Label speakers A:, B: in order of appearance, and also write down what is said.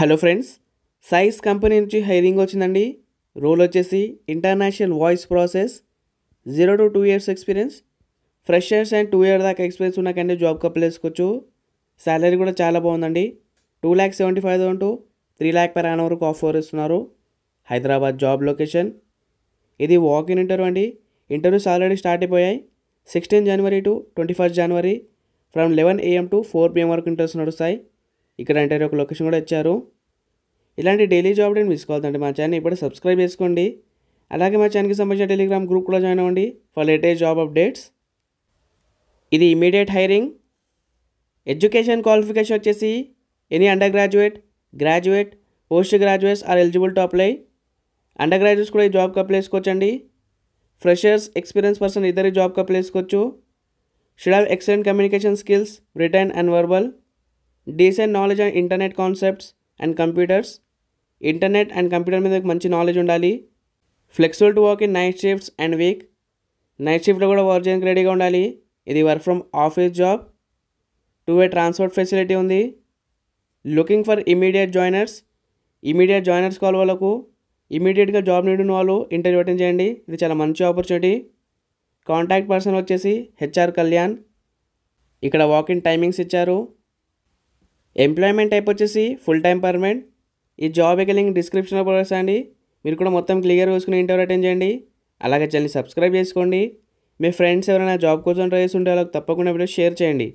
A: hello friends సైజ్ company నుంచి hiring వచ్చిందండి రోల్ వచ్చేసి international voice process zero to two years experience freshers and two year దాకా experience ఉన్నాకండి కంటే జాబ్ కప్పులు సాలరీ శాలరీ కూడా చాలా బాగుందండి two lakh seventy five thousand to three lakh per annum వరకు ఆఫర్ ఇస్తున్నారు హైదరాబాద్ జాబ్ లొకేషన్ ఇది వాక్ ఇన్ ఇంటర్వ్యూ అండి ఇంటర్వ్యూస్ ఆల్రెడీ స్టార్ట్ అయిపోయాయి sixteen January to twenty first January from eleven AM to four PM వరకు interviews నడుస్తాయి ఇక్కడ అంటే ఒక లొకేషన్ కూడా ఇచ్చారు ఇలాంటి డైలీ జాబ్ నేను మిస్ కావద్దండి మా ఛానల్ ఇప్పుడే సబ్స్క్రైబ్ చేసుకోండి అలాగే మా ఛానల్కి సంబంధించిన టెలిగ్రామ్ గ్రూప్ కూడా జాయిన్ అవ్వండి ఫర్ లేటెస్ట్ జాబ్ అప్డేట్స్ ఇది ఇమీడియట్ హైరింగ్ ఎడ్యుకేషన్ క్వాలిఫికేషన్ వచ్చేసి any under graduate graduate post graduates are eligible to apply under graduates కూడా ఈ జాబ్కి అప్లై చేసుకోవచ్చండి ఫ్రెషర్స్ ఎక్స్పీరియన్స్ పర్సన్ ఇద్దరు జాబ్కి అప్లై చేసుకోవచ్చు should have excellent communication skills written and verbal decent knowledge on internet concepts and computers internet and computer మీద మంచి knowledge ఉండాలి flexible to work in night shifts and week night షిఫ్ట్లో కూడా work చేయడానికి రెడీగా ఉండాలి ఇది work from office job two way transport facility ఉంది looking for immediate joiners immediate joiners call వాళ్ళకు ఇమీడియట్గా జాబ్ నీడ్ ఉన్న వాళ్ళు ఇంటర్వ్యూ అటెండ్ చేయండి ఇది చాలా మంచి ఆపర్చునిటీ కాంటాక్ట్ పర్సన్ వచ్చేసి హెచ్ఆర్ కళ్యాణ్ ఇక్కడ వాకింగ్ టైమింగ్స్ ఇచ్చారు ఎంప్లాయ్మెంట్ టైప్ వచ్చేసి ఫుల్ టైం పర్మనెంట్ ఈ జాబ్ యొక్క లింక్ డిస్క్రిప్షన్లో ప్రొడక్ట్స్ అండి మీరు కూడా మొత్తం క్లియర్ చూసుకుని ఇంటర్వ్యూ అటెండ్ చేయండి అలాగే ఛానల్ సబ్స్క్రైబ్ చేసుకోండి మీ ఫ్రెండ్స్ ఎవరైనా జాబ్ కోసం ట్రై ఉంటే వాళ్ళకి తప్పకుండా వీడియో షేర్ చేయండి